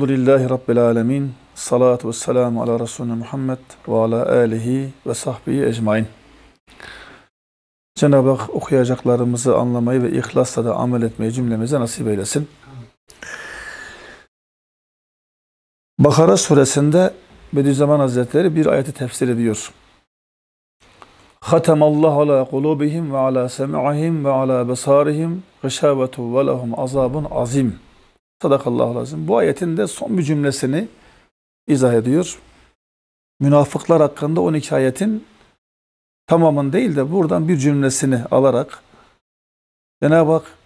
Elhamdülillahi Rabbil Alemin. Salatu ve selamu ala Resulü Muhammed ve ala alihi ve sahbihi ecmain. Cenab-ı Hak okuyacaklarımızı anlamayı ve ihlasla da amel etmeyi cümlemize nasip eylesin. Bakara suresinde Bediüzzaman Hazretleri bir ayeti tefsir ediyor. Allah ala kulubihim ve ala sem'ihim ve ala besarihim gışavetu ve lehum azabun azim.'' Sadakallahu lazım. Bu ayetin de son bir cümlesini izah ediyor. Münafıklar hakkında 12 ayetin tamamın değil de buradan bir cümlesini alarak Cenab-ı Hak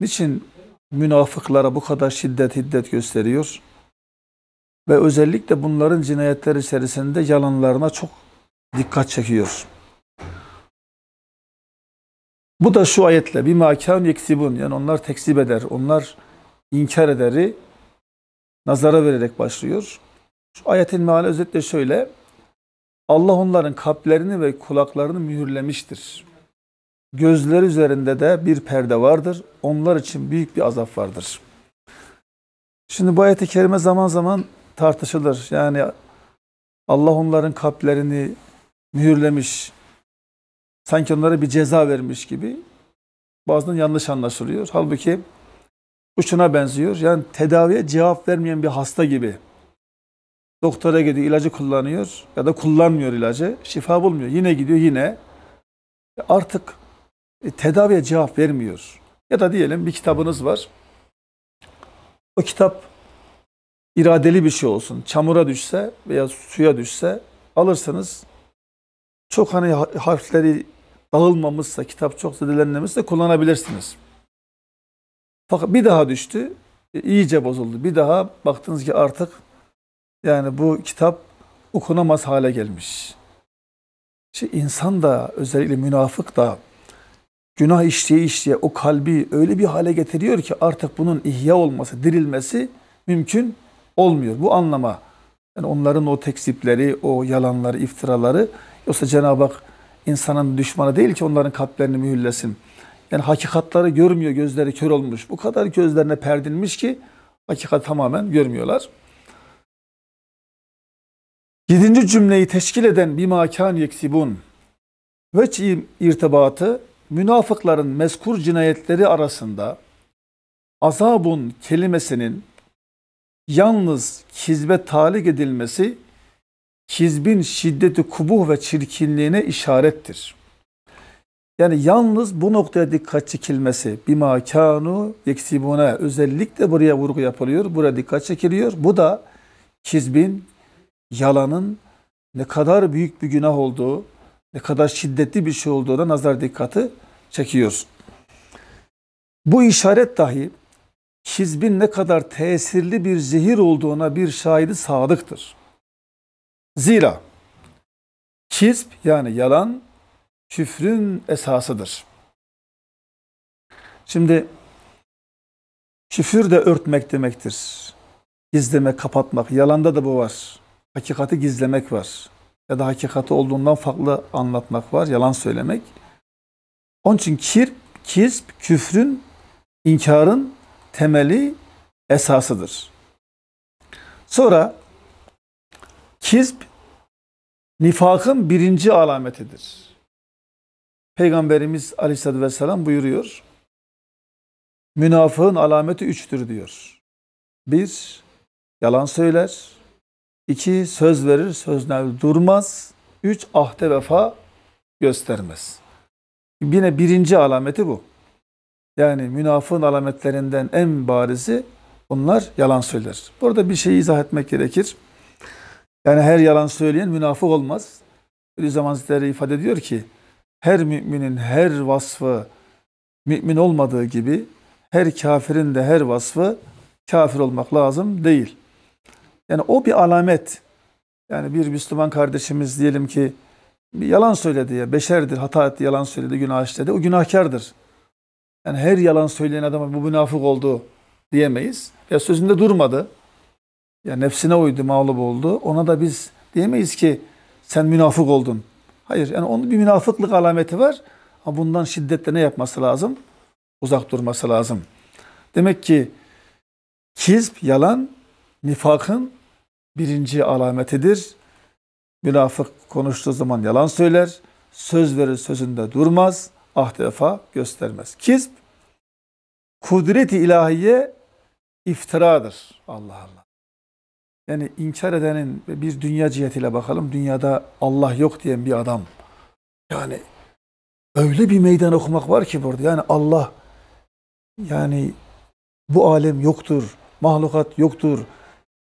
niçin münafıklara bu kadar şiddet hiddet gösteriyor? Ve özellikle bunların cinayetler içerisinde yalanlarına çok dikkat çekiyor. Bu da şu ayetle bir makan yeksibun yani onlar tekzip eder. Onlar inkar ederi nazara vererek başlıyor. Şu ayetin meali özetle şöyle. Allah onların kalplerini ve kulaklarını mühürlemiştir. Gözler üzerinde de bir perde vardır. Onlar için büyük bir azap vardır. Şimdi bu ayet-i kerime zaman zaman tartışılır. Yani Allah onların kalplerini mühürlemiş, sanki onlara bir ceza vermiş gibi bazen yanlış anlaşılıyor. Halbuki bu şuna benziyor. Yani tedaviye cevap vermeyen bir hasta gibi. Doktora gidiyor, ilacı kullanıyor ya da kullanmıyor ilacı. Şifa bulmuyor. Yine gidiyor, yine. Artık e, tedaviye cevap vermiyor. Ya da diyelim bir kitabınız var. O kitap iradeli bir şey olsun. Çamura düşse veya suya düşse alırsanız çok hani harfleri dağılmamışsa, kitap çok zedelenmemişse kullanabilirsiniz. Fakat bir daha düştü. E, iyice bozuldu. Bir daha baktınız ki artık yani bu kitap okunamaz hale gelmiş. İşte insan da özellikle münafık da günah işleye işleye o kalbi öyle bir hale getiriyor ki artık bunun ihya olması, dirilmesi mümkün olmuyor. Bu anlama. Yani onların o tekzipleri, o yalanları, iftiraları yoksa Cenab-ı Hak insanın düşmanı değil ki onların kalplerini mühürlesin. Yani hakikatları görmüyor, gözleri kör olmuş. Bu kadar gözlerine perdilmiş ki hakikat tamamen görmüyorlar. Yedinci cümleyi teşkil eden bir makan yeksibun ve irtibatı münafıkların mezkur cinayetleri arasında azabun kelimesinin yalnız kizbe talik edilmesi kizbin şiddeti kubuh ve çirkinliğine işarettir. Yani yalnız bu noktaya dikkat çekilmesi bima kanu yeksibuna özellikle buraya vurgu yapılıyor. Buraya dikkat çekiliyor. Bu da kizbin, yalanın ne kadar büyük bir günah olduğu, ne kadar şiddetli bir şey olduğuna nazar dikkati çekiyor. Bu işaret dahi kizbin ne kadar tesirli bir zehir olduğuna bir şahidi sadıktır. Zira kizb yani yalan küfrün esasıdır. Şimdi küfür de örtmek demektir. gizleme, kapatmak. Yalanda da bu var. Hakikati gizlemek var. Ya da hakikati olduğundan farklı anlatmak var. Yalan söylemek. Onun için kir, kisp, küfrün, inkarın temeli esasıdır. Sonra kisp, nifakın birinci alametidir. Peygamberimiz aleyhissalatü vesselam buyuruyor. Münafığın alameti üçtür diyor. Bir, yalan söyler. İki, söz verir, sözüne durmaz. Üç, ahde vefa göstermez. Yine birinci alameti bu. Yani münafığın alametlerinden en barizi bunlar yalan söyler. Burada bir şeyi izah etmek gerekir. Yani her yalan söyleyen münafık olmaz. Bir zaman ifade ediyor ki her müminin her vasfı mümin olmadığı gibi her kafirin de her vasfı kafir olmak lazım değil. Yani o bir alamet. Yani bir Müslüman kardeşimiz diyelim ki bir yalan söyledi ya, beşerdir, hata etti, yalan söyledi, günah işledi. O günahkardır. Yani her yalan söyleyen adama bu münafık oldu diyemeyiz. Ya sözünde durmadı. Ya nefsine uydu, mağlup oldu. Ona da biz diyemeyiz ki sen münafık oldun. Hayır. Yani onun bir münafıklık alameti var. Ama bundan şiddetle ne yapması lazım? Uzak durması lazım. Demek ki kizp, yalan, nifakın birinci alametidir. Münafık konuştuğu zaman yalan söyler. Söz verir sözünde durmaz. Ahde vefa göstermez. Kizp, kudreti ilahiye iftiradır. Allah Allah. Yani inkar edenin bir dünya cihetiyle bakalım. Dünyada Allah yok diyen bir adam. Yani öyle bir meydan okumak var ki burada. Yani Allah yani bu alem yoktur. Mahlukat yoktur.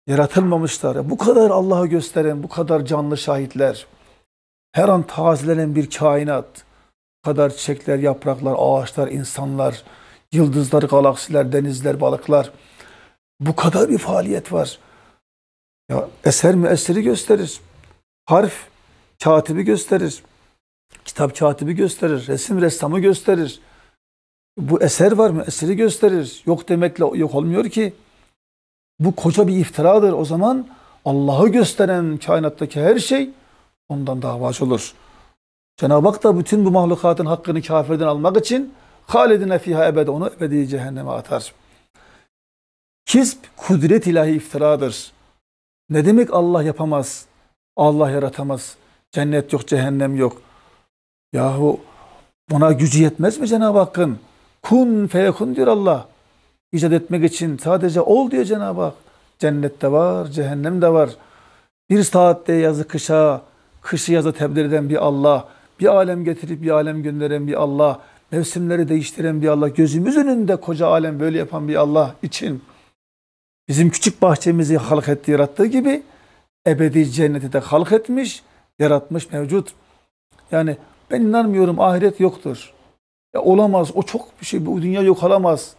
Yaratılmamışlar. Bu kadar Allah'ı gösteren, bu kadar canlı şahitler. Her an tazelenen bir kainat. Bu kadar çiçekler, yapraklar, ağaçlar, insanlar, yıldızlar, galaksiler, denizler, balıklar. Bu kadar bir faaliyet var. Ya eser müessiri gösterir. Harf katibi gösterir. Kitap katibi gösterir. Resim ressamı gösterir. Bu eser var mı? Eseri gösterir. Yok demekle yok olmuyor ki. Bu koca bir iftiradır. O zaman Allah'ı gösteren kainattaki her şey ondan davacı olur. Cenab-ı Hak da bütün bu mahlukatın hakkını kafirden almak için halidine fiha ebede onu ebedi cehenneme atar. Kisb kudret ilahi iftiradır. Ne demek Allah yapamaz? Allah yaratamaz. Cennet yok, cehennem yok. Yahu buna gücü yetmez mi Cenab-ı Hakk'ın? Kun feyekun diyor Allah. İcat etmek için sadece ol diyor Cenab-ı Hak. Cennet de var, cehennem de var. Bir saatte yazı kışa, kışı yazı tebdil eden bir Allah, bir alem getirip bir alem gönderen bir Allah, mevsimleri değiştiren bir Allah, gözümüz önünde koca alem böyle yapan bir Allah için Bizim küçük bahçemizi halk etti, yarattığı gibi ebedi cenneti de halk etmiş, yaratmış mevcut. Yani ben inanmıyorum ahiret yoktur. Ya olamaz, o çok bir şey, bu dünya yok olamaz,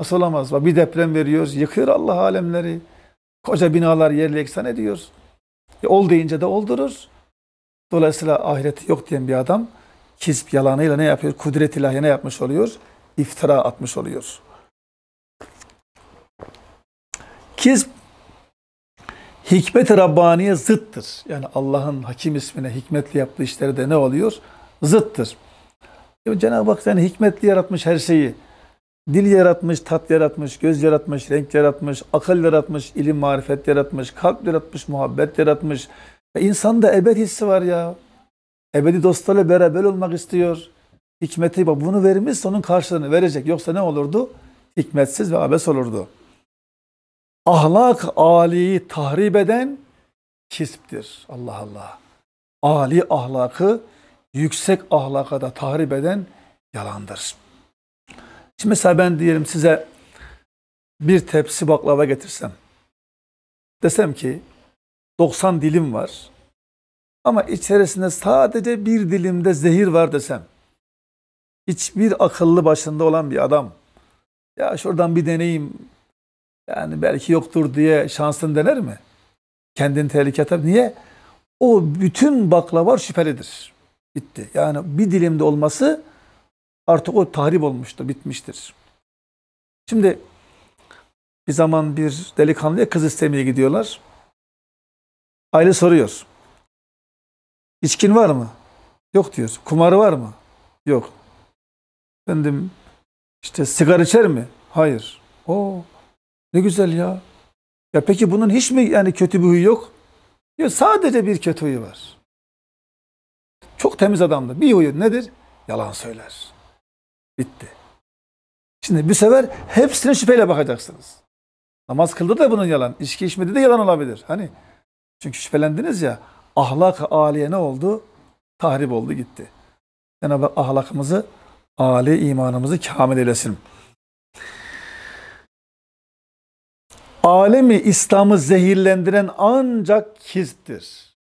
Nasıl olamaz? Bir deprem veriyor, yıkıyor Allah alemleri. Koca binalar yerle eksan ediyor. E, ol deyince de oldurur. Dolayısıyla ahireti yok diyen bir adam kizp yalanıyla ne yapıyor? Kudret ilahiyene yapmış oluyor. İftira atmış oluyor. Kiz hikmet-i Rabbani'ye zıttır. Yani Allah'ın hakim ismine hikmetli yaptığı işleri de ne oluyor? Zıttır. Cenab-ı Hak yani hikmetli yaratmış her şeyi. Dil yaratmış, tat yaratmış, göz yaratmış, renk yaratmış, akıl yaratmış, ilim marifet yaratmış, kalp yaratmış, muhabbet yaratmış. E insanda ebed hissi var ya. Ebedi dostlarla beraber olmak istiyor. Hikmeti bunu vermiş, onun karşılığını verecek. Yoksa ne olurdu? Hikmetsiz ve abes olurdu ahlak aliyi tahrip eden kisiptir. Allah Allah. Ali ahlakı yüksek ahlaka da tahrip eden yalandır. Şimdi mesela ben diyelim size bir tepsi baklava getirsem. Desem ki 90 dilim var ama içerisinde sadece bir dilimde zehir var desem. Hiçbir akıllı başında olan bir adam ya şuradan bir deneyim yani belki yoktur diye şansın dener mi? Kendini tehlikeye atar. Niye? O bütün baklava şüphelidir. Bitti. Yani bir dilimde olması artık o tahrip olmuştu bitmiştir. Şimdi bir zaman bir delikanlıya kız istemeye gidiyorlar. Aile soruyor. İçkin var mı? Yok diyor. Kumarı var mı? Yok. Efendim işte sigara içer mi? Hayır. O ne güzel ya. Ya peki bunun hiç mi yani kötü bir huyu yok? Yok sadece bir kötü huyu var. Çok temiz adamdı. Bir huyu nedir? Yalan söyler. Bitti. Şimdi bir sefer hepsine şüpheyle bakacaksınız. Namaz kıldı da bunun yalan. İçki içmedi de yalan olabilir. Hani çünkü şüphelendiniz ya ahlak aliye ne oldu? Tahrip oldu gitti. Cenab-ı yani ahlakımızı, âli imanımızı kamil eylesin. alemi İslam'ı zehirlendiren ancak kizdir.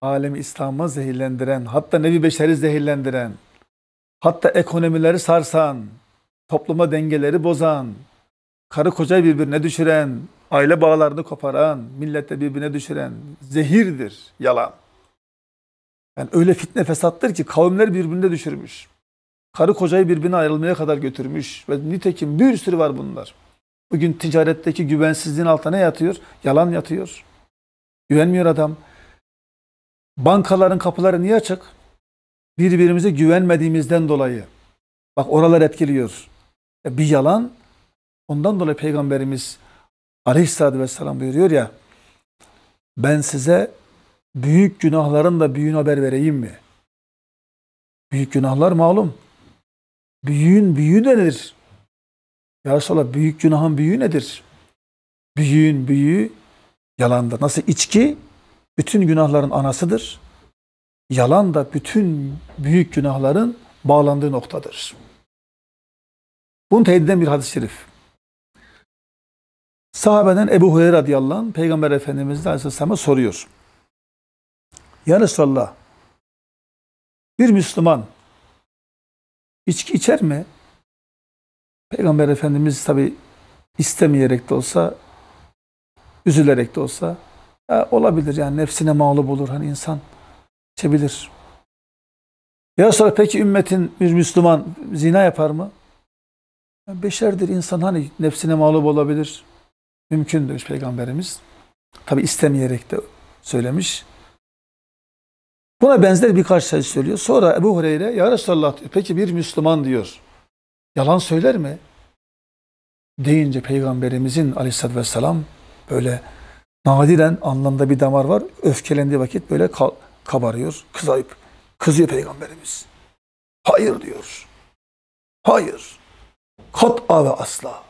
Alemi İslam'ı zehirlendiren, hatta nevi Beşer'i zehirlendiren, hatta ekonomileri sarsan, topluma dengeleri bozan, karı kocayı birbirine düşüren, aile bağlarını koparan, millete birbirine düşüren zehirdir yalan. Yani öyle fitne fesattır ki kavimler birbirine düşürmüş. Karı kocayı birbirine ayrılmaya kadar götürmüş ve nitekim bir sürü var bunlar. Bugün ticaretteki güvensizliğin altına ne yatıyor? Yalan yatıyor. Güvenmiyor adam. Bankaların kapıları niye açık? Birbirimize güvenmediğimizden dolayı. Bak oralar etkiliyor. E, bir yalan. Ondan dolayı Peygamberimiz Aleyhisselatü Vesselam buyuruyor ya ben size büyük günahların da büyüğün haber vereyim mi? Büyük günahlar malum. Büyüğün büyüğü de nedir? Ya Resulallah büyük günahın büyüğü nedir? Büyüğün büyüğü yalandır. Nasıl içki bütün günahların anasıdır. Yalan da bütün büyük günahların bağlandığı noktadır. Bunu teyit eden bir hadis-i şerif. Sahabeden Ebu Hureyre radıyallahu anh Peygamber Efendimiz Aleyhisselam'a soruyor. Ya Resulallah bir Müslüman içki içer mi? Peygamber Efendimiz tabi istemeyerek de olsa, üzülerek de olsa ya olabilir yani nefsine mağlup olur hani insan çebilir. Ya sonra peki ümmetin bir Müslüman zina yapar mı? beşerdir insan hani nefsine mağlup olabilir. Mümkün demiş Peygamberimiz. Tabi istemeyerek de söylemiş. Buna benzer birkaç şey söylüyor. Sonra Ebu Hureyre ya Resulallah diyor. Peki bir Müslüman diyor yalan söyler mi? Deyince Peygamberimizin aleyhissalatü vesselam böyle nadiren anlamda bir damar var. Öfkelendiği vakit böyle kabarıyor, kızayıp kızıyor Peygamberimiz. Hayır diyor. Hayır. Kat'a ve asla.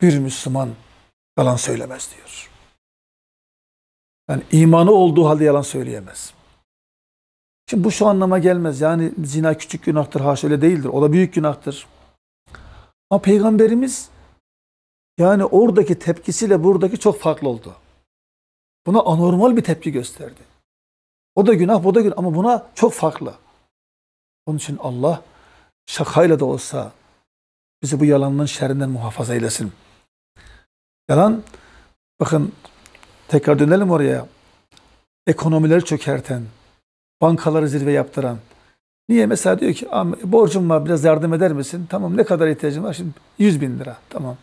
Bir Müslüman yalan söylemez diyor. Yani imanı olduğu halde yalan söyleyemez. Şimdi bu şu anlama gelmez. Yani zina küçük günahtır, haşa öyle değildir. O da büyük günahtır. Ama peygamberimiz yani oradaki tepkisiyle buradaki çok farklı oldu. Buna anormal bir tepki gösterdi. O da günah, bu da günah ama buna çok farklı. Onun için Allah şakayla da olsa bizi bu yalanın şerrinden muhafaza eylesin. Yalan, bakın tekrar dönelim oraya. Ekonomileri çökerten, bankaları zirve yaptıran, Niye? Mesela diyor ki borcum var biraz yardım eder misin? Tamam ne kadar ihtiyacın var? Şimdi 100 bin lira. Tamam.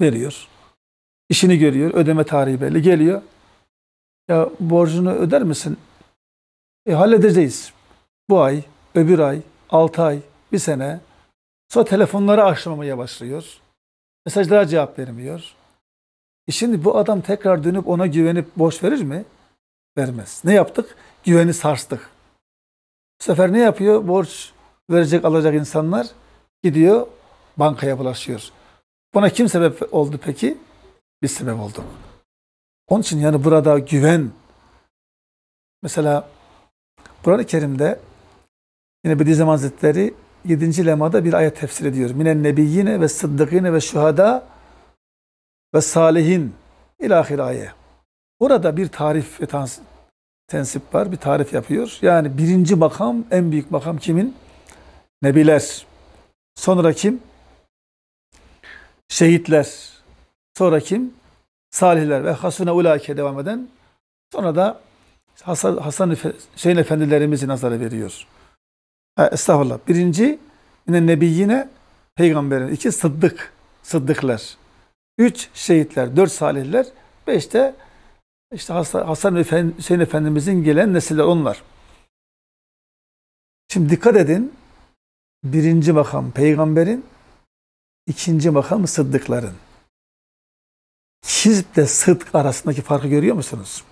Veriyor. İşini görüyor. Ödeme tarihi belli. Geliyor. Ya borcunu öder misin? E, halledeceğiz. Bu ay, öbür ay, 6 ay, bir sene. Sonra telefonları açmamaya başlıyor. Mesajlara cevap vermiyor. E şimdi bu adam tekrar dönüp ona güvenip borç verir mi? Vermez. Ne yaptık? Güveni sarstık. Bu sefer ne yapıyor? Borç verecek alacak insanlar gidiyor bankaya bulaşıyor. Buna kim sebep oldu peki? Biz sebep olduk. Onun için yani burada güven mesela Kur'an-ı Kerim'de yine bir Bediüzzaman Hazretleri 7. lemada bir ayet tefsir ediyor. Minen nebiyyine ve sıddıkine ve şuhada ve salihin ilahir ayet. Orada bir tarif ve tensip var, bir tarif yapıyor. Yani birinci makam, en büyük makam kimin? Nebiler. Sonra kim? Şehitler. Sonra kim? Salihler ve hasune ulake devam eden. Sonra da Hasan, Hasan Hüseyin efendilerimizi nazara veriyor. estağfurullah. Birinci yine nebi yine peygamberin. iki sıddık. Sıddıklar. Üç şehitler. Dört salihler. Beş de işte Hasan Efendi, Hüseyin Efendimizin gelen nesiller onlar. Şimdi dikkat edin. Birinci makam peygamberin, ikinci makam sıddıkların. Kizb de sıdk arasındaki farkı görüyor musunuz?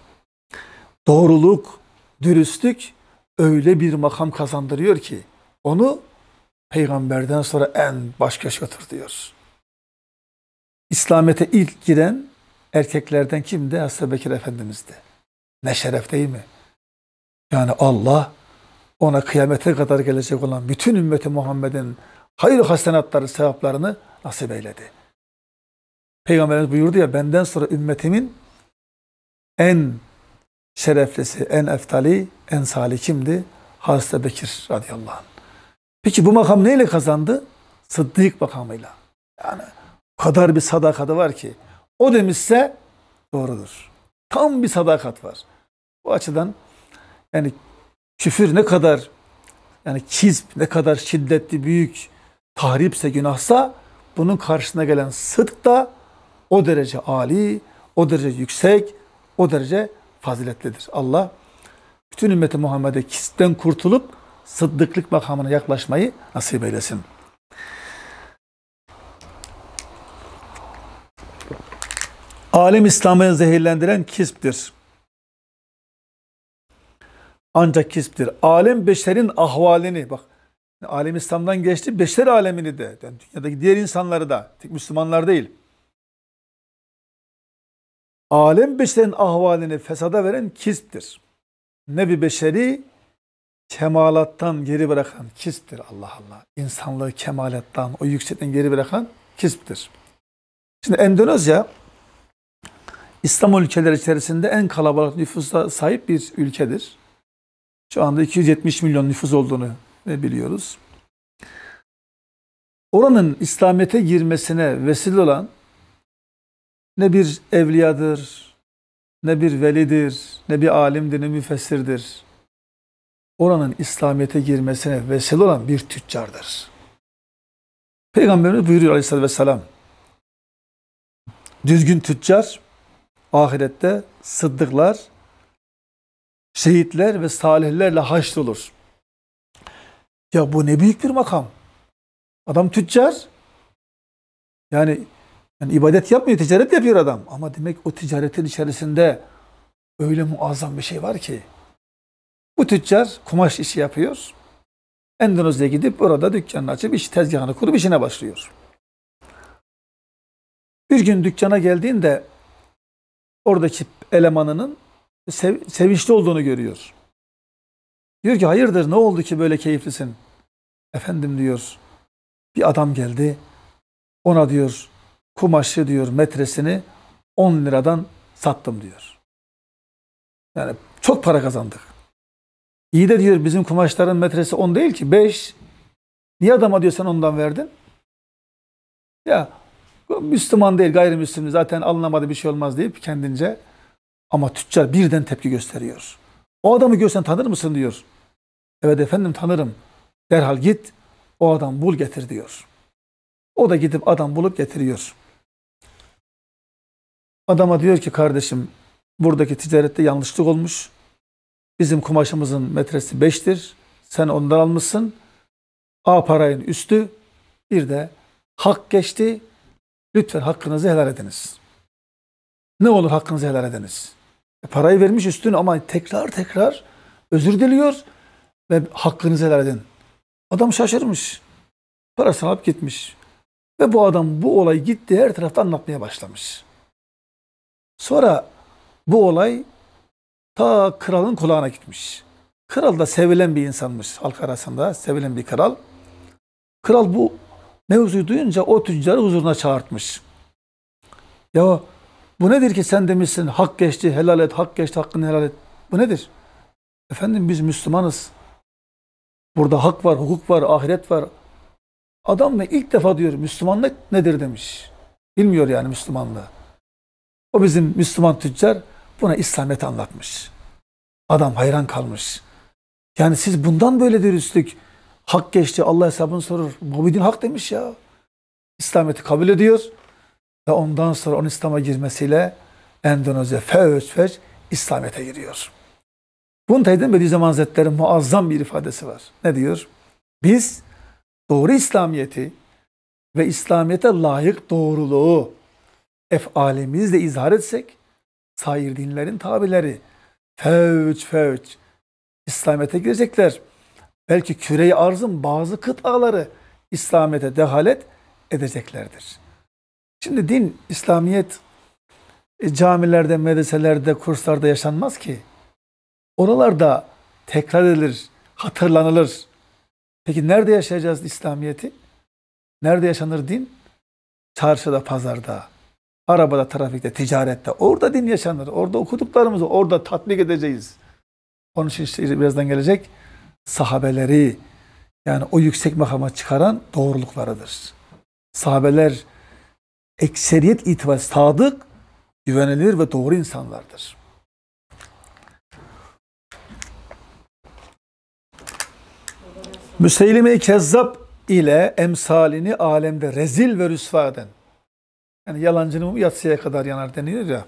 Doğruluk, dürüstlük öyle bir makam kazandırıyor ki onu peygamberden sonra en baş köşe otur İslamiyet'e ilk giren erkeklerden kimdi? Hazreti Bekir Efendimiz'di. Ne şeref değil mi? Yani Allah ona kıyamete kadar gelecek olan bütün ümmeti Muhammed'in hayır hasenatları, sevaplarını nasip eyledi. Peygamberimiz buyurdu ya benden sonra ümmetimin en şereflisi, en eftali, en salih kimdi? Hazreti Bekir radıyallahu anh. Peki bu makam neyle kazandı? Sıddık makamıyla. Yani o kadar bir sadakada var ki. O demişse doğrudur. Tam bir sadakat var. Bu açıdan yani küfür ne kadar yani kizp ne kadar şiddetli büyük tahripse günahsa bunun karşısına gelen sıdk da o derece ali, o derece yüksek, o derece faziletlidir. Allah bütün ümmeti Muhammed'e kisten kurtulup sıddıklık makamına yaklaşmayı nasip eylesin. Alem İslam'ı zehirlendiren kisptir. Ancak kisptir. Alem beşerin ahvalini bak. Alem İslam'dan geçti. Beşer alemini de. Yani dünyadaki diğer insanları da. Tek Müslümanlar değil. Alem beşerin ahvalini fesada veren kisiptir. Nebi beşeri kemalattan geri bırakan kisptir. Allah Allah. İnsanlığı kemalattan, o yüksekten geri bırakan kisptir. Şimdi Endonezya İslam ülkeleri içerisinde en kalabalık nüfusa sahip bir ülkedir. Şu anda 270 milyon nüfus olduğunu biliyoruz. Oranın İslamiyet'e girmesine vesile olan ne bir evliyadır, ne bir velidir, ne bir alimdir, ne müfessirdir. Oranın İslamiyet'e girmesine vesile olan bir tüccardır. Peygamberimiz buyuruyor aleyhissalatü vesselam. Düzgün tüccar ahirette sıddıklar, şehitler ve salihlerle haşrolur. Ya bu ne büyük bir makam. Adam tüccar. Yani, yani ibadet yapmıyor, ticaret yapıyor adam. Ama demek o ticaretin içerisinde öyle muazzam bir şey var ki. Bu tüccar kumaş işi yapıyor. Endonezya'ya gidip orada dükkanını açıp iş tezgahını kurup işine başlıyor. Bir gün dükkana geldiğinde oradaki elemanının sev, sevinçli olduğunu görüyor. Diyor ki hayırdır ne oldu ki böyle keyiflisin? Efendim diyor bir adam geldi ona diyor kumaşı diyor metresini 10 liradan sattım diyor. Yani çok para kazandık. İyi de diyor bizim kumaşların metresi 10 değil ki 5. Niye adama diyor sen ondan verdin? Ya Müslüman değil gayrimüslim zaten alınamadı bir şey olmaz deyip kendince ama tüccar birden tepki gösteriyor. O adamı görsen tanır mısın diyor. Evet efendim tanırım. Derhal git o adam bul getir diyor. O da gidip adam bulup getiriyor. Adama diyor ki kardeşim buradaki ticarette yanlışlık olmuş. Bizim kumaşımızın metresi beştir. Sen ondan almışsın. A parayın üstü bir de hak geçti. Lütfen hakkınızı helal ediniz. Ne olur hakkınızı helal ediniz. E, parayı vermiş üstüne ama tekrar tekrar özür diliyor ve hakkınızı helal edin. Adam şaşırmış. Parasını alıp gitmiş. Ve bu adam bu olay gitti her tarafta anlatmaya başlamış. Sonra bu olay ta kralın kulağına gitmiş. Kral da sevilen bir insanmış halk arasında, sevilen bir kral. Kral bu mevzuyu duyunca o tüccarı huzuruna çağırtmış. Ya bu nedir ki sen demişsin hak geçti helal et, hak geçti hakkını helal et. Bu nedir? Efendim biz Müslümanız. Burada hak var, hukuk var, ahiret var. Adam da ilk defa diyor Müslümanlık nedir demiş. Bilmiyor yani Müslümanlığı. O bizim Müslüman tüccar buna İslamiyet anlatmış. Adam hayran kalmış. Yani siz bundan böyle dürüstlük, Hak geçti. Allah hesabını sorur. Mubidin hak demiş ya. İslamiyet'i kabul ediyor. Ve ondan sonra onun İslam'a girmesiyle Endonezya feöz feç İslamiyet'e giriyor. Bunu teyiden Bediüzzaman Hazretleri muazzam bir ifadesi var. Ne diyor? Biz doğru İslamiyet'i ve İslamiyet'e layık doğruluğu efalimizle izhar etsek sair dinlerin tabileri fevç fevç İslamiyet'e girecekler belki küreyi arzın bazı kıtaları İslamiyet'e dehalet edeceklerdir. Şimdi din, İslamiyet e, camilerde, medreselerde, kurslarda yaşanmaz ki. Oralarda tekrar edilir, hatırlanılır. Peki nerede yaşayacağız İslamiyet'i? Nerede yaşanır din? Çarşıda, pazarda, arabada, trafikte, ticarette. Orada din yaşanır. Orada okuduklarımızı orada tatbik edeceğiz. Onun için işte birazdan gelecek sahabeleri yani o yüksek makama çıkaran doğruluklarıdır. Sahabeler ekseriyet itibariyle sadık, güvenilir ve doğru insanlardır. Müseylime-i Kezzab ile emsalini alemde rezil ve rüsva eden, yani yalancının yatsıya kadar yanar deniyor ya,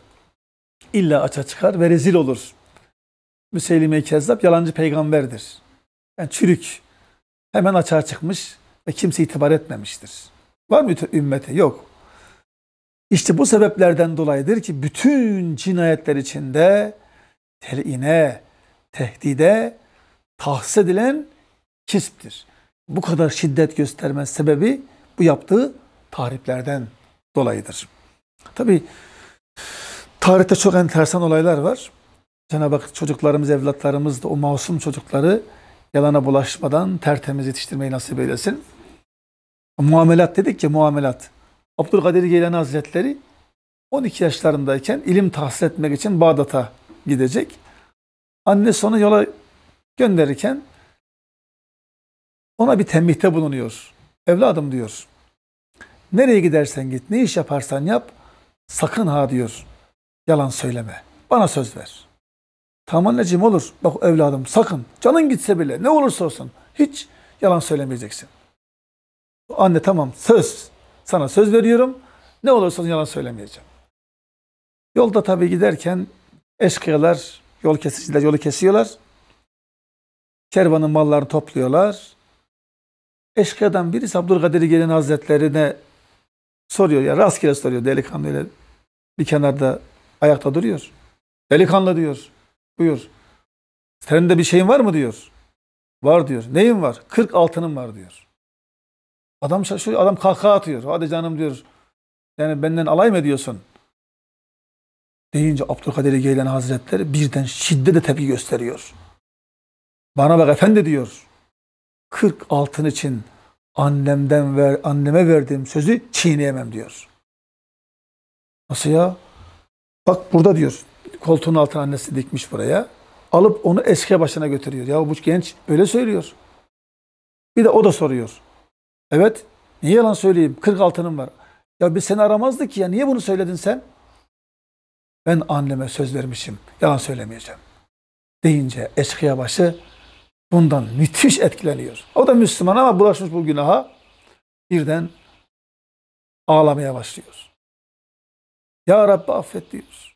illa aça çıkar ve rezil olur. Müseylime-i Kezzab yalancı peygamberdir yani çürük, hemen açığa çıkmış ve kimse itibar etmemiştir. Var mı ümmete? Yok. İşte bu sebeplerden dolayıdır ki bütün cinayetler içinde teline, tehdide tahsis edilen kisptir. Bu kadar şiddet gösterme sebebi bu yaptığı tahriplerden dolayıdır. Tabi tarihte çok enteresan olaylar var. Cenab-ı Hak çocuklarımız, evlatlarımız da o masum çocukları Yalana bulaşmadan tertemiz yetiştirmeyi nasip eylesin. Muamelat dedik ki muamelat. Abdülkadir Geylani Hazretleri 12 yaşlarındayken ilim tahsil etmek için Bağdat'a gidecek. Annesi onu yola gönderirken ona bir tembihte bulunuyor. Evladım diyor. Nereye gidersen git, ne iş yaparsan yap, sakın ha diyor. Yalan söyleme. Bana söz ver. Tamam anneciğim olur. Bak evladım sakın. Canın gitse bile ne olursa olsun hiç yalan söylemeyeceksin. Anne tamam söz. Sana söz veriyorum. Ne olursa olsun yalan söylemeyeceğim. Yolda tabii giderken eşkıyalar, yol kesiciler yolu kesiyorlar. Kervanın mallarını topluyorlar. Eşkıyadan birisi Abdülkadir Gelen Hazretleri'ne soruyor ya rastgele soruyor delikanlı öyle bir kenarda ayakta duruyor. Delikanlı diyor. Buyur. Senin de bir şeyin var mı diyor. Var diyor. Neyin var? 40 altının var diyor. Adam şaşırıyor. Adam kahkaha atıyor. Hadi canım diyor. Yani benden alay mı diyorsun? Deyince Abdülkadir Geylani Hazretleri birden şiddete tepki gösteriyor. Bana bak efendi diyor. 40 altın için annemden ver, anneme verdiğim sözü çiğneyemem diyor. Nasıl ya? Bak burada diyor koltuğun altına annesi dikmiş buraya. Alıp onu eşke başına götürüyor. Ya bu genç öyle söylüyor. Bir de o da soruyor. Evet niye yalan söyleyeyim? 40 altınım var. Ya biz seni aramazdık ya niye bunu söyledin sen? Ben anneme söz vermişim. Yalan söylemeyeceğim. Deyince eskiye başı bundan müthiş etkileniyor. O da Müslüman ama bulaşmış bu günaha. Birden ağlamaya başlıyor. Ya Rabbi affet diyorsun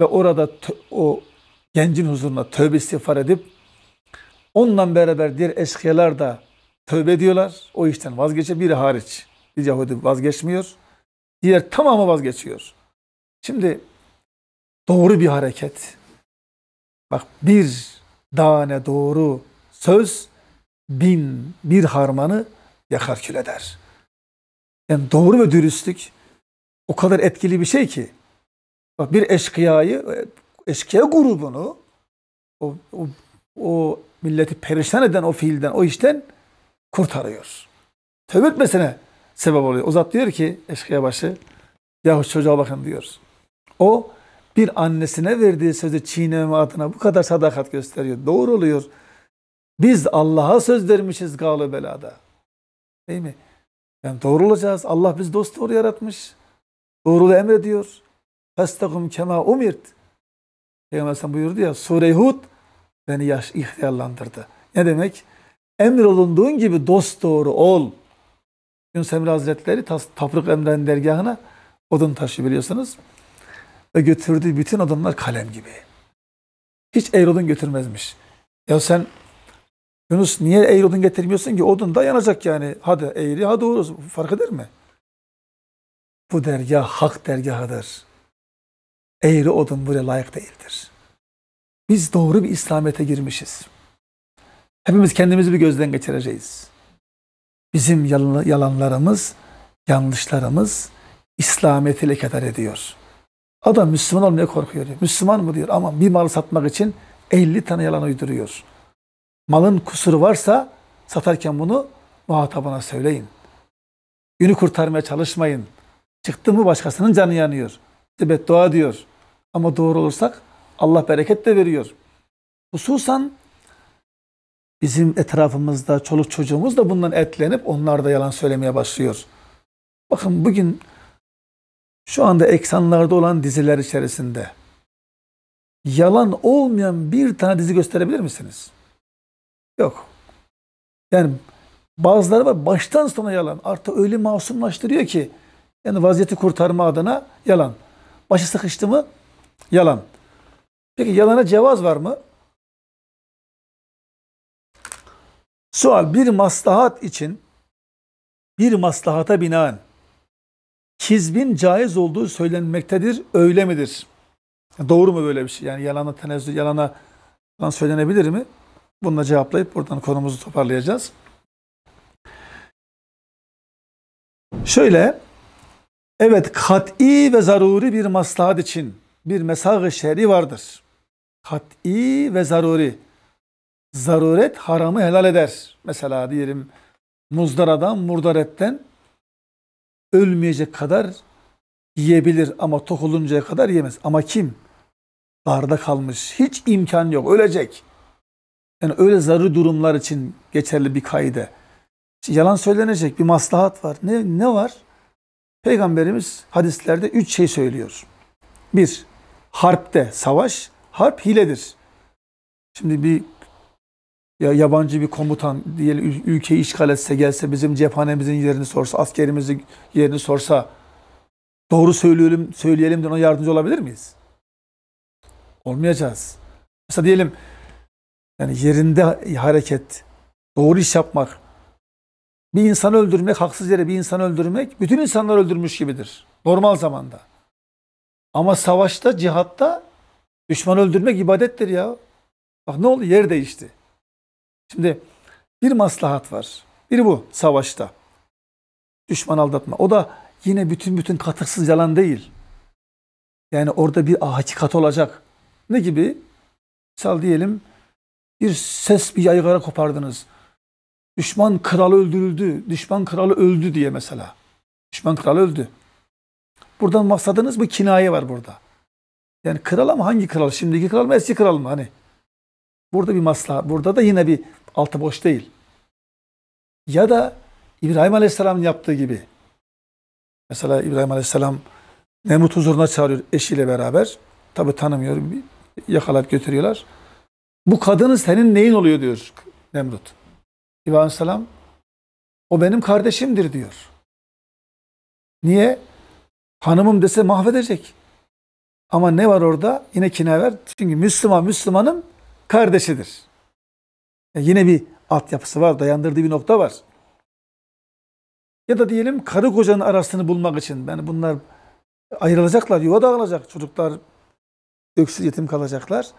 ve orada o gencin huzuruna tövbe istiğfar edip onunla beraber diğer eşkıyalar da tövbe ediyorlar. O işten vazgeçe biri hariç. Bir Yahudi vazgeçmiyor. Diğer tamamı vazgeçiyor. Şimdi doğru bir hareket. Bak bir tane doğru söz bin bir harmanı yakar kül eder. Yani doğru ve dürüstlük o kadar etkili bir şey ki bir eşkıyayı, e, eşkıya grubunu o, o, o milleti perişan eden o fiilden, o işten kurtarıyor. Tövbe etmesine sebep oluyor. O zat diyor ki eşkıya başı, yahu çocuğa bakın diyor. O bir annesine verdiği sözü çiğneme adına bu kadar sadakat gösteriyor. Doğru oluyor. Biz Allah'a söz vermişiz galı belada. Değil mi? Yani doğru olacağız. Allah biz dost doğru yaratmış. Doğruluğu emrediyor. Festakum kema umirt. Peygamber Efendimiz buyurdu ya Sure-i Hud beni yaş ihtiyarlandırdı. Ne demek? Emrolunduğun gibi dost doğru ol. Yunus Emre Hazretleri tas, Taprik Emre'nin dergahına odun taşı biliyorsunuz. Ve götürdüğü bütün odunlar kalem gibi. Hiç eğrodun götürmezmiş. Ya sen Yunus niye eğrodun getirmiyorsun ki? Odun da yanacak yani. Hadi eğri, hadi doğru. Fark eder mi? Bu dergah hak dergahıdır eğri odun buraya layık değildir. Biz doğru bir İslamiyet'e girmişiz. Hepimiz kendimizi bir gözden geçireceğiz. Bizim yalanlarımız, yanlışlarımız İslamiyet'i lekeder ediyor. Adam Müslüman olmaya korkuyor. Müslüman mı diyor ama bir mal satmak için 50 tane yalan uyduruyor. Malın kusuru varsa satarken bunu muhatabına söyleyin. Günü kurtarmaya çalışmayın. Çıktı mı başkasının canı yanıyor dua diyor. Ama doğru olursak Allah bereket de veriyor. Hususan bizim etrafımızda çoluk çocuğumuz da bundan etlenip onlar da yalan söylemeye başlıyor. Bakın bugün şu anda eksanlarda olan diziler içerisinde yalan olmayan bir tane dizi gösterebilir misiniz? Yok. Yani bazıları var baştan sona yalan. Artık öyle masumlaştırıyor ki yani vaziyeti kurtarma adına yalan. Başı sıkıştı mı? Yalan. Peki yalana cevaz var mı? Sual bir maslahat için bir maslahata binaen kizbin caiz olduğu söylenmektedir. Öyle midir? Doğru mu böyle bir şey? Yani yalana tenezzül, yalana yalan söylenebilir mi? Bununla cevaplayıp buradan konumuzu toparlayacağız. Şöyle Evet kat'i ve zaruri bir maslahat için bir mesaj-ı şer'i vardır. Kat'i ve zaruri. Zaruret haramı helal eder. Mesela diyelim muzdaradan, murdaretten ölmeyecek kadar yiyebilir ama tok oluncaya kadar yemez. Ama kim? barda kalmış. Hiç imkan yok. Ölecek. Yani öyle zaruri durumlar için geçerli bir kaide. Yalan söylenecek bir maslahat var. Ne, ne var? Peygamberimiz hadislerde üç şey söylüyor. Bir, harpte savaş, harp hiledir. Şimdi bir ya yabancı bir komutan diyelim ülkeyi işgal etse gelse bizim cephanemizin yerini sorsa, askerimizin yerini sorsa doğru söyleyelim, söyleyelim de ona yardımcı olabilir miyiz? Olmayacağız. Mesela diyelim yani yerinde hareket, doğru iş yapmak, bir insanı öldürmek, haksız yere bir insanı öldürmek bütün insanlar öldürmüş gibidir. Normal zamanda. Ama savaşta, cihatta düşman öldürmek ibadettir ya. Bak ne oldu? Yer değişti. Şimdi bir maslahat var. bir bu savaşta. Düşman aldatma. O da yine bütün bütün katıksız yalan değil. Yani orada bir hakikat olacak. Ne gibi? Misal diyelim bir ses bir yaygara kopardınız. Düşman kralı öldürüldü, düşman kralı öldü diye mesela. Düşman kralı öldü. Buradan maksadınız bu kinaye var burada. Yani kral ama hangi kral? Şimdiki kral mı eski kral mı? Hani burada bir masla, burada da yine bir altı boş değil. Ya da İbrahim Aleyhisselam'ın yaptığı gibi. Mesela İbrahim Aleyhisselam Nemrut huzuruna çağırıyor eşiyle beraber. Tabi tanımıyor. Yakalayıp götürüyorlar. Bu kadını senin neyin oluyor diyor Nemrut. İbrahim Aleyhisselam o benim kardeşimdir diyor. Niye? Hanımım dese mahvedecek. Ama ne var orada? Yine kine ver Çünkü Müslüman, Müslümanın kardeşidir. E yine bir altyapısı var, dayandırdığı bir nokta var. Ya da diyelim karı kocanın arasını bulmak için. Yani bunlar ayrılacaklar, yuva dağılacak. Çocuklar öksüz yetim kalacaklar.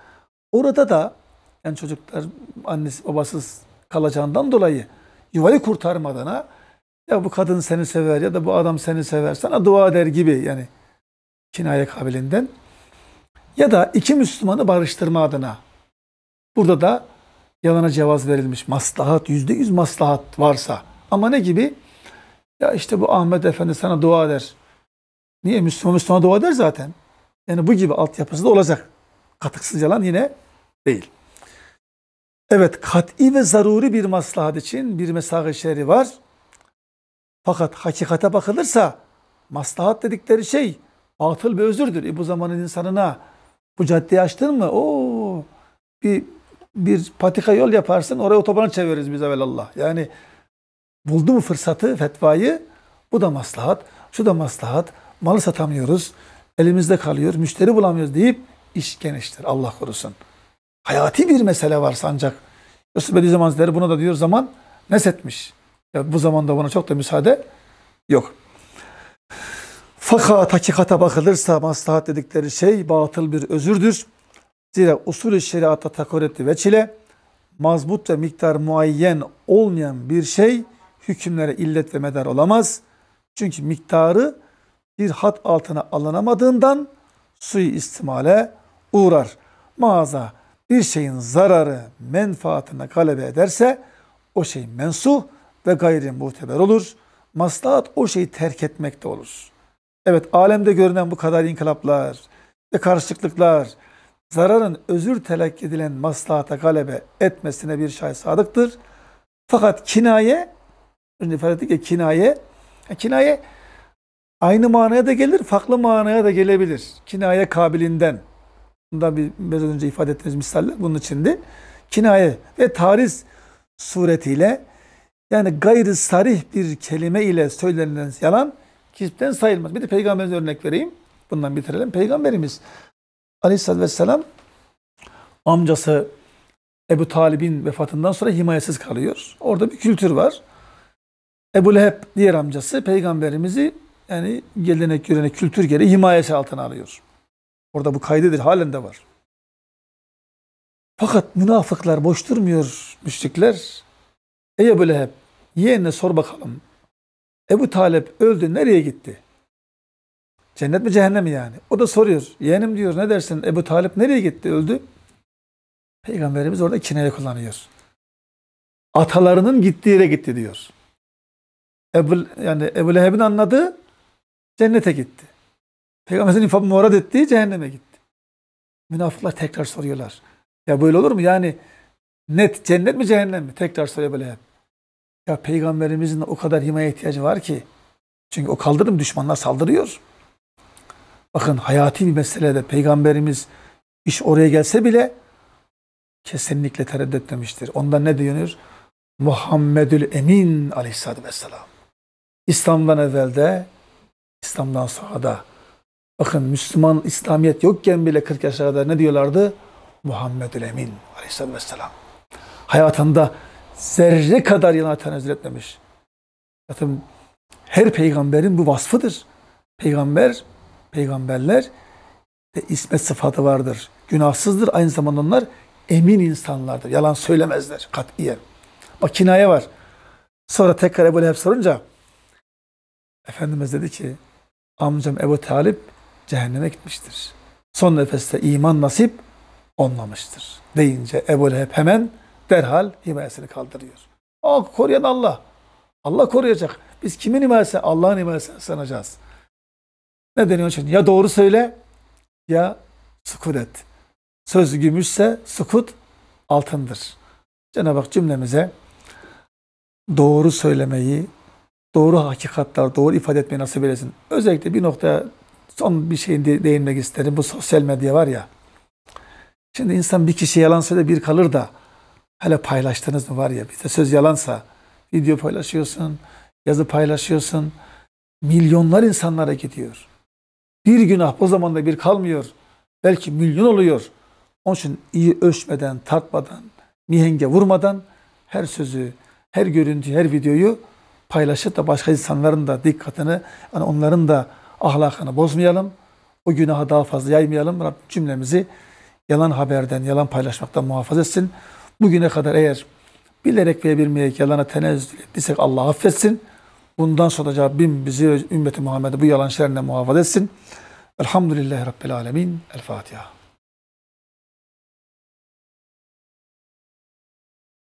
Orada da yani çocuklar annesi babasız kalacağından dolayı yuvayı kurtarmadana ya bu kadın seni sever ya da bu adam seni sever sana dua eder gibi yani kinaye kabilinden ya da iki Müslümanı barıştırma adına burada da yalana cevaz verilmiş maslahat yüzde yüz maslahat varsa ama ne gibi ya işte bu Ahmet Efendi sana dua eder niye Müslüman Müslüman dua eder zaten yani bu gibi altyapısı da olacak katıksız yalan yine değil. Evet kat'i ve zaruri bir maslahat için bir mesaj şerri var. Fakat hakikate bakılırsa maslahat dedikleri şey batıl bir özürdür. E bu zamanın insanına bu caddeyi açtın mı? O bir bir patika yol yaparsın oraya otobanı çeviririz biz evvelallah. Yani buldu mu fırsatı, fetvayı bu da maslahat, şu da maslahat. Malı satamıyoruz, elimizde kalıyor, müşteri bulamıyoruz deyip iş geniştir Allah korusun hayati bir mesele varsa ancak Yusuf Bediüzzaman Hazretleri buna da diyor zaman nesetmiş. Ya bu zamanda buna çok da müsaade yok. Fakat hakikate bakılırsa maslahat dedikleri şey batıl bir özürdür. Zira usulü şeriatta takoretti ve çile mazbut ve miktar muayyen olmayan bir şey hükümlere illet ve medar olamaz. Çünkü miktarı bir hat altına alınamadığından suyu istimale uğrar. Mağaza bir şeyin zararı menfaatine kalebe ederse o şey mensuh ve gayri muteber olur. Maslahat o şeyi terk etmekte olur. Evet alemde görünen bu kadar inkılaplar ve karışıklıklar zararın özür telakki edilen maslahata galebe etmesine bir şey sadıktır. Fakat kinaye, önce ifade ettik ya kinaye, kinaye aynı manaya da gelir, farklı manaya da gelebilir. Kinaye kabilinden da bir, biraz önce ifade ettiğimiz misaller bunun içinde Kinaye ve tariz suretiyle yani gayrı sarih bir kelime ile söylenilen yalan kizpten sayılmaz. Bir de peygamberimize örnek vereyim. Bundan bitirelim. Peygamberimiz aleyhissalatü vesselam amcası Ebu Talib'in vefatından sonra himayesiz kalıyor. Orada bir kültür var. Ebu Leheb diğer amcası peygamberimizi yani gelenek görene kültür geri himayesi altına alıyor. Orada bu kaydedir, halen de var. Fakat münafıklar boş durmuyor müşrikler. Ey Ebu Leheb, yeğenine sor bakalım. Ebu Talep öldü, nereye gitti? Cennet mi cehennem mi yani? O da soruyor. Yeğenim diyor, ne dersin? Ebu Talep nereye gitti, öldü? Peygamberimiz orada kineye kullanıyor. Atalarının gittiği yere gitti diyor. Ebu, yani Ebu Leheb'in anladığı cennete gitti. Peygamberin infak murad ettiği cehenneme gitti. Münafıklar tekrar soruyorlar. Ya böyle olur mu? Yani net cennet mi cehennem mi? Tekrar soruyor böyle hep. Ya peygamberimizin o kadar himaye ihtiyacı var ki. Çünkü o kaldırım düşmanlar saldırıyor. Bakın hayati bir meselede peygamberimiz iş oraya gelse bile kesinlikle tereddüt demiştir. Ondan ne diyoruz? Muhammedül Emin aleyhissalatü vesselam. İslam'dan evvelde, İslam'dan sonra da Bakın Müslüman, İslamiyet yokken bile 40 yaşa kadar ne diyorlardı? Muhammedül Emin Aleyhisselam. vesselam. Hayatında zerre kadar yalan tenezzül etmemiş. Zaten her peygamberin bu vasfıdır. Peygamber, peygamberler de ismet sıfatı vardır. Günahsızdır. Aynı zamanda onlar emin insanlardır. Yalan söylemezler katiyen. Bak kinaye var. Sonra tekrar Ebu Leheb sorunca Efendimiz dedi ki amcam Ebu Talip cehenneme gitmiştir. Son nefeste iman nasip olmamıştır. Deyince Ebu Leheb hemen derhal himayesini kaldırıyor. Aa, koruyan Allah. Allah koruyacak. Biz kimin himayesi? Allah'ın himayesine sanacağız. Ne deniyor için? Ya doğru söyle ya sukut et. Söz gümüşse sukut altındır. Cenab-ı Hak cümlemize doğru söylemeyi, doğru hakikatler, doğru ifade etmeyi nasip eylesin. Özellikle bir noktaya son bir şey de değinmek isterim. Bu sosyal medya var ya. Şimdi insan bir kişi yalan söyle bir kalır da hele paylaştınız mı var ya bize söz yalansa video paylaşıyorsun, yazı paylaşıyorsun. Milyonlar insanlara gidiyor. Bir günah o zaman da bir kalmıyor. Belki milyon oluyor. Onun için iyi ölçmeden, tartmadan, mihenge vurmadan her sözü, her görüntü, her videoyu paylaşıp da başka insanların da dikkatini, yani onların da ahlakını bozmayalım. O günaha daha fazla yaymayalım. Rabbim cümlemizi yalan haberden, yalan paylaşmaktan muhafaza etsin. Bugüne kadar eğer bilerek veya bilmeyerek yalana tenezzül ettiysek Allah affetsin. Bundan sonra Rabbim bizi, ümmeti Muhammed'i bu yalan şerrinden muhafaza etsin. Elhamdülillahi Rabbil Alemin. El Fatiha.